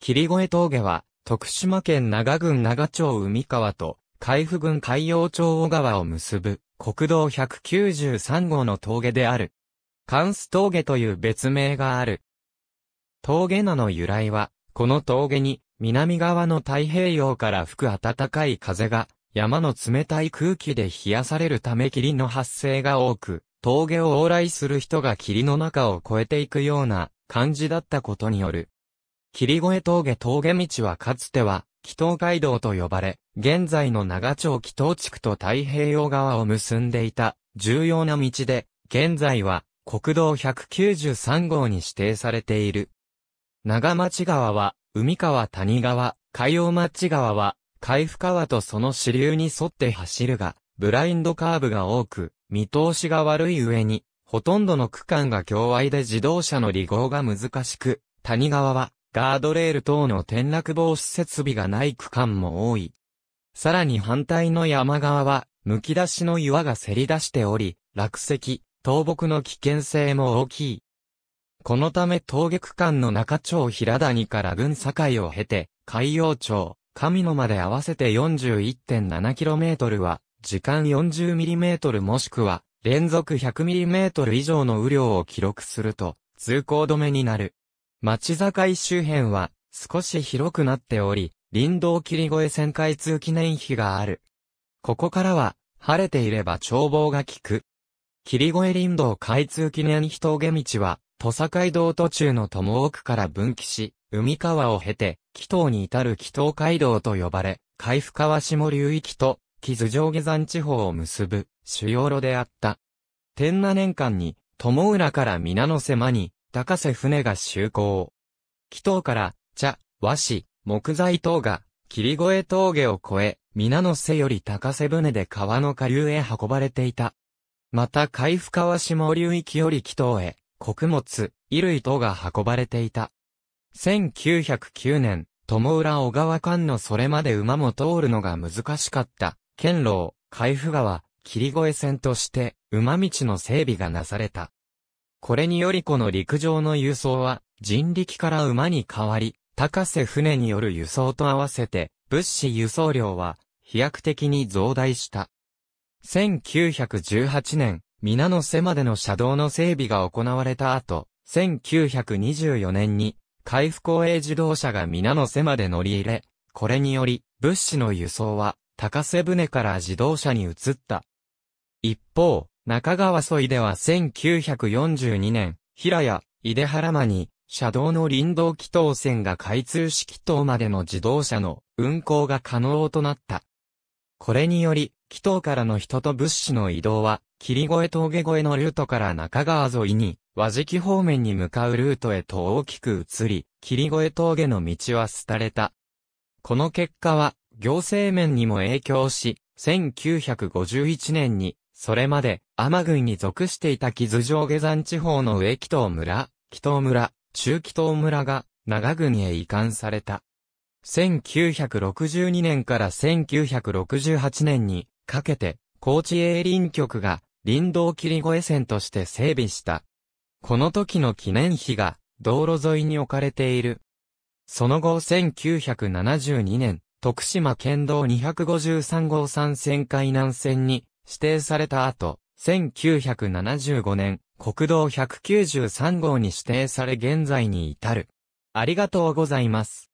霧越峠は、徳島県長郡長町海川と、海部郡海洋町小川を結ぶ、国道193号の峠である。関須峠という別名がある。峠名の由来は、この峠に、南側の太平洋から吹く暖かい風が、山の冷たい空気で冷やされるため霧の発生が多く、峠を往来する人が霧の中を越えていくような感じだったことによる霧越峠峠道はかつては、祈東街道と呼ばれ、現在の長町祈東地区と太平洋側を結んでいた、重要な道で、現在は、国道193号に指定されている。長町川は、海川谷川、海洋町川は、海部川とその支流に沿って走るが、ブラインドカーブが多く、見通しが悪い上に、ほとんどの区間が境愛で自動車の離合が難しく、谷川は、ガードレール等の転落防止設備がない区間も多い。さらに反対の山側は、剥き出しの岩がせり出しており、落石、倒木の危険性も大きい。このため峠区間の中町平谷から群境を経て、海洋町、神野まで合わせて 41.7km は、時間 40mm もしくは、連続 100mm 以上の雨量を記録すると、通行止めになる。町境周辺は少し広くなっており、林道切越旋回通記念碑がある。ここからは晴れていれば眺望が効く。霧越林道開通記念碑峠道は、土佐街道途中の友奥から分岐し、海川を経て、紀東に至る紀東街道と呼ばれ、海部川下流域と、木頭上下山地方を結ぶ、主要路であった。天那年間に、友浦から皆の瀬間に、高瀬船が就航。紀東から、茶、和紙、木材等が、霧越峠を越え、皆の瀬より高瀬船で川の下流へ運ばれていた。また海部川下流域より紀東へ、穀物、衣類等が運ばれていた。1909年、友浦小川間のそれまで馬も通るのが難しかった、県老、海部川、霧越線として、馬道の整備がなされた。これによりこの陸上の輸送は、人力から馬に変わり、高瀬船による輸送と合わせて、物資輸送量は、飛躍的に増大した。1918年、皆の瀬までの車道の整備が行われた後、1924年に、海部公営自動車が皆の瀬まで乗り入れ、これにより、物資の輸送は、高瀬船から自動車に移った。一方、中川沿いでは1942年、平屋、井出原間に、車道の林道祈祷線が開通し気筒までの自動車の運行が可能となった。これにより、祈祷からの人と物資の移動は、霧越峠越のルートから中川沿いに、和敷方面に向かうルートへと大きく移り、霧越峠の道は廃れた。この結果は、行政面にも影響し、1951年に、それまで、天郡に属していた木津上下山地方の上木頭村、木頭村、中木頭村が長郡へ移管された。1962年から1968年にかけて高知営林局が林道切越線として整備した。この時の記念碑が道路沿いに置かれている。その後1972年、徳島県道253号山線海南線に指定された後、1975年、国道193号に指定され現在に至る。ありがとうございます。